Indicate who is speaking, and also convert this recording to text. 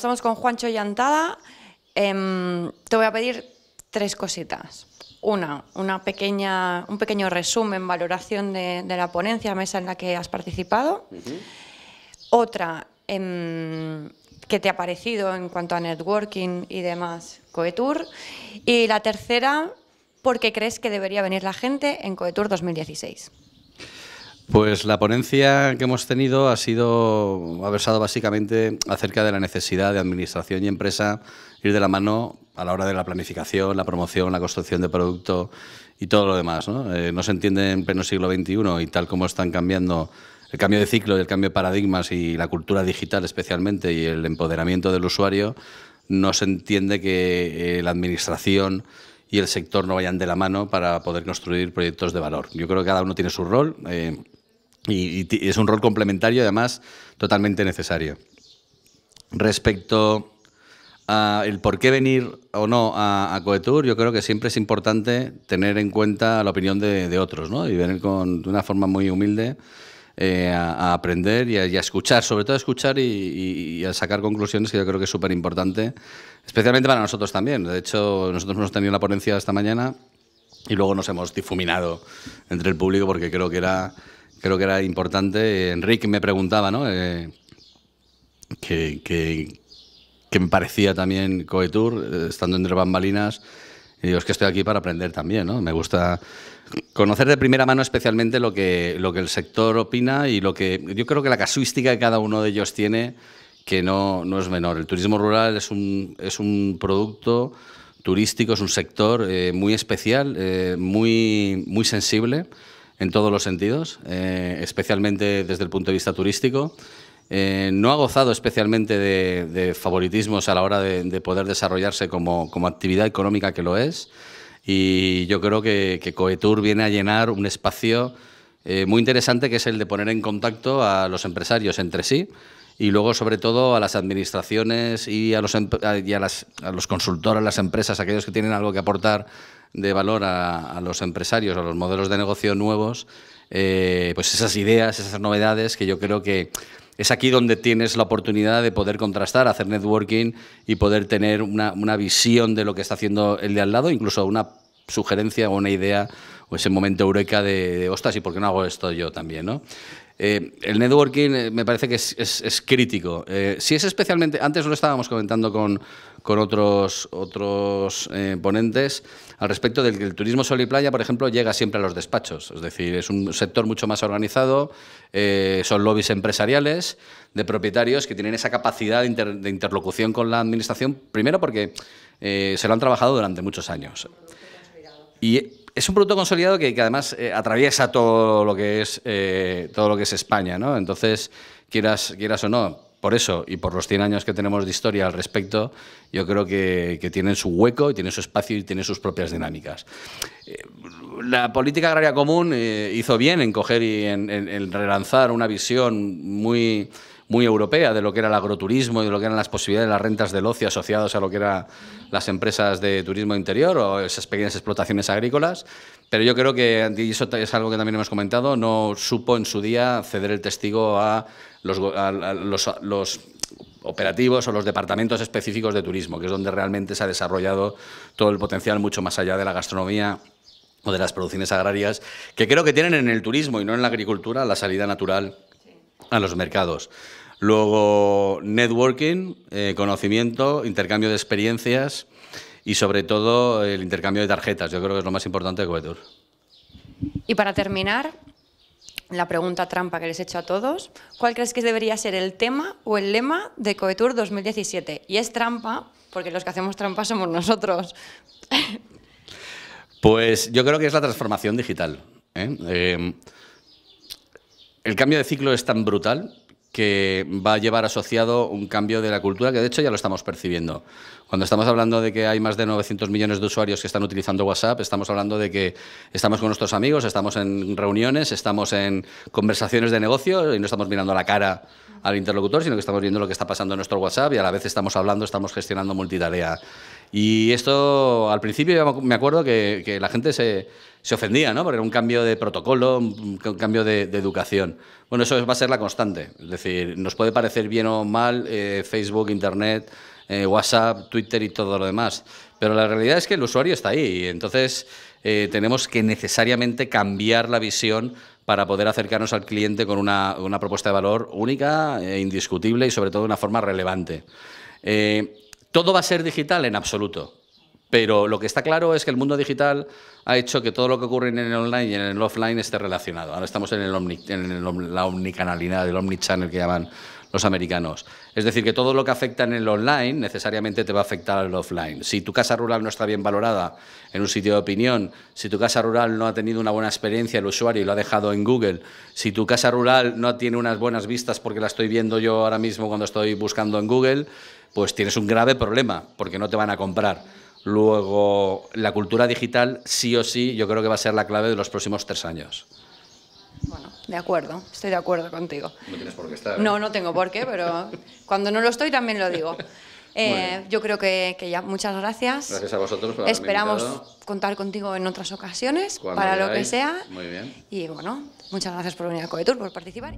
Speaker 1: estamos con Juancho Llantada, em, te voy a pedir tres cositas. Una, una pequeña, un pequeño resumen, valoración de, la ponencia, mesa en la que has participado. Otra, eh, qué te ha parecido en cuanto a networking y demás Coetur. Y la tercera, ¿por qué crees que debería venir la gente en Coetur 2016?
Speaker 2: Pues la ponencia que hemos tenido ha sido, ha versado básicamente acerca de la necesidad de administración y empresa ir de la mano a la hora de la planificación, la promoción, la construcción de producto y todo lo demás. No, eh, se entiende en pleno siglo XXI y tal como están cambiando el cambio de ciclo y el cambio de paradigmas y la cultura digital especialmente y el empoderamiento del usuario, no se entiende que eh, la administración y el sector no vayan de la mano para poder construir proyectos de valor. Yo creo que cada uno tiene su rol. Eh, y, es un rol complementario, además, totalmente necesario. Respecto a el por qué venir o no a, Coetur, yo creo que siempre es importante tener en cuenta la opinión de, otros, ¿no? Y venir de una forma muy humilde eh, a, aprender y a, escuchar, sobre todo a escuchar y, y, a sacar conclusiones que yo creo que es súper importante, especialmente para nosotros también. De hecho, nosotros hemos tenido la ponencia esta mañana y luego nos hemos difuminado entre el público porque creo que era creo que era importante. Enrique me preguntaba, ¿no? Eh, que, me parecía también Coetur, eh, estando entre bambalinas. Y digo, es que estoy aquí para aprender también, ¿no? Me gusta conocer de primera mano especialmente lo que, lo que el sector opina y lo que... Yo creo que la casuística que cada uno de ellos tiene, que no, no es menor. El turismo rural es un, es un producto turístico, es un sector eh, muy especial, muy, muy sensible en todos los sentidos, eh, especialmente desde el punto de vista turístico. Eh, no ha gozado especialmente de, favoritismos a la hora de, poder desarrollarse como, actividad económica que lo es. Y yo creo que, Coetur viene a llenar un espacio eh, muy interesante que es el de poner en contacto a los empresarios entre sí y luego sobre todo a las administraciones y a los, y a las, a los consultores, a las empresas, aquellos que tienen algo que aportar de valor a, los empresarios, a los modelos de negocio nuevos, eh, pues esas ideas, esas novedades que yo creo que es aquí donde tienes la oportunidad de poder contrastar, hacer networking y poder tener una, una visión de lo que está haciendo el de al lado, incluso una sugerencia o una idea o ese momento eureka de, de ostras, ¿y por qué no hago esto yo también? ¿no? Eh, el networking eh, me parece que es, crítico. Eh, es especialmente, antes lo estábamos comentando con, con otros, otros ponentes al respecto del que el turismo sol y playa, por ejemplo, llega siempre a los despachos. Es decir, es un sector mucho más organizado, son lobbies empresariales de propietarios que tienen esa capacidad de, interlocución con la administración, primero porque se lo han trabajado durante muchos años. Es un producto consolidado que, además eh, atraviesa todo lo que es eh, todo lo que es España, ¿no? Entonces, quieras, quieras o no, por eso y por los 100 años que tenemos de historia al respecto, yo creo que, tienen su hueco, y tienen su espacio y tienen sus propias dinámicas. Eh, la política agraria común hizo bien en coger y en relanzar una visión muy muy europea de lo que era el agroturismo y de lo que eran las posibilidades de las rentas del ocio asociadas a lo que eran las empresas de turismo interior o esas pequeñas explotaciones agrícolas. Pero yo creo que, y eso es algo que también hemos comentado, no supo en su día ceder el testigo a los, a los operativos o los departamentos específicos de turismo, que es donde realmente se ha desarrollado todo el potencial mucho más allá de la gastronomía o de las producciones agrarias, que creo que tienen en el turismo y no en la agricultura la salida natural a los mercados. Luego, networking, eh, conocimiento, intercambio de experiencias y sobre todo el intercambio de tarjetas. Yo creo que es lo más importante de Coetur.
Speaker 1: Y para terminar, la pregunta trampa que les he hecho a todos, ¿cuál crees que debería ser el tema o el lema de Coetur 2017? Y es trampa, porque los que hacemos trampa somos nosotros.
Speaker 2: Pues yo creo que es la transformación digital. ¿eh? eh el cambio de ciclo es tan brutal que va a llevar asociado un cambio de la cultura, que de hecho ya lo estamos percibiendo. Cuando estamos hablando de que hay más de 900 millones de usuarios que están utilizando WhatsApp, estamos hablando de que estamos con nuestros amigos, estamos en reuniones, estamos en conversaciones de negocio y no estamos mirando la cara al interlocutor, sino que estamos viendo lo que está pasando en nuestro WhatsApp y a la vez estamos hablando, estamos gestionando multitarea. Y esto, al principio me acuerdo que, la gente se, ofendía, ¿no? Porque era un cambio de protocolo, un cambio de, educación. Bueno, eso va a ser la constante. Es decir, nos puede parecer bien o mal eh, Facebook, Internet, eh, WhatsApp, Twitter y todo lo demás. Pero la realidad es que el usuario está ahí. entonces eh, tenemos que necesariamente cambiar la visión para poder acercarnos al cliente con una, propuesta de valor única, e indiscutible y sobre todo de una forma relevante. ¿Todo va a ser digital? En absoluto. Pero lo que está claro es que el mundo digital ha hecho que todo lo que ocurre en el online y en el offline esté relacionado. Ahora estamos en, en la omnicanalidad, el omnichannel que llaman los americanos. Es decir, que todo lo que afecta en el online necesariamente te va a afectar al offline. Si tu casa rural no está bien valorada en un sitio de opinión, si tu casa rural no ha tenido una buena experiencia el usuario y lo ha dejado en Google, si tu casa rural no tiene unas buenas vistas porque la estoy viendo yo ahora mismo cuando estoy buscando en Google, pues tienes un grave problema porque no te van a comprar. Luego, la cultura digital, sí o sí, yo creo que va a ser la clave de los próximos tres años.
Speaker 1: Bueno, de acuerdo, estoy de acuerdo contigo. No
Speaker 2: tienes por qué estar. No,
Speaker 1: ¿eh? no tengo por qué, pero cuando no lo estoy también lo digo. Eh, yo creo que, ya, muchas gracias. Gracias
Speaker 2: a vosotros. Por Esperamos
Speaker 1: contar contigo en otras ocasiones, para lo que sea. Muy bien. Y bueno, muchas gracias por venir a Coetur, por participar.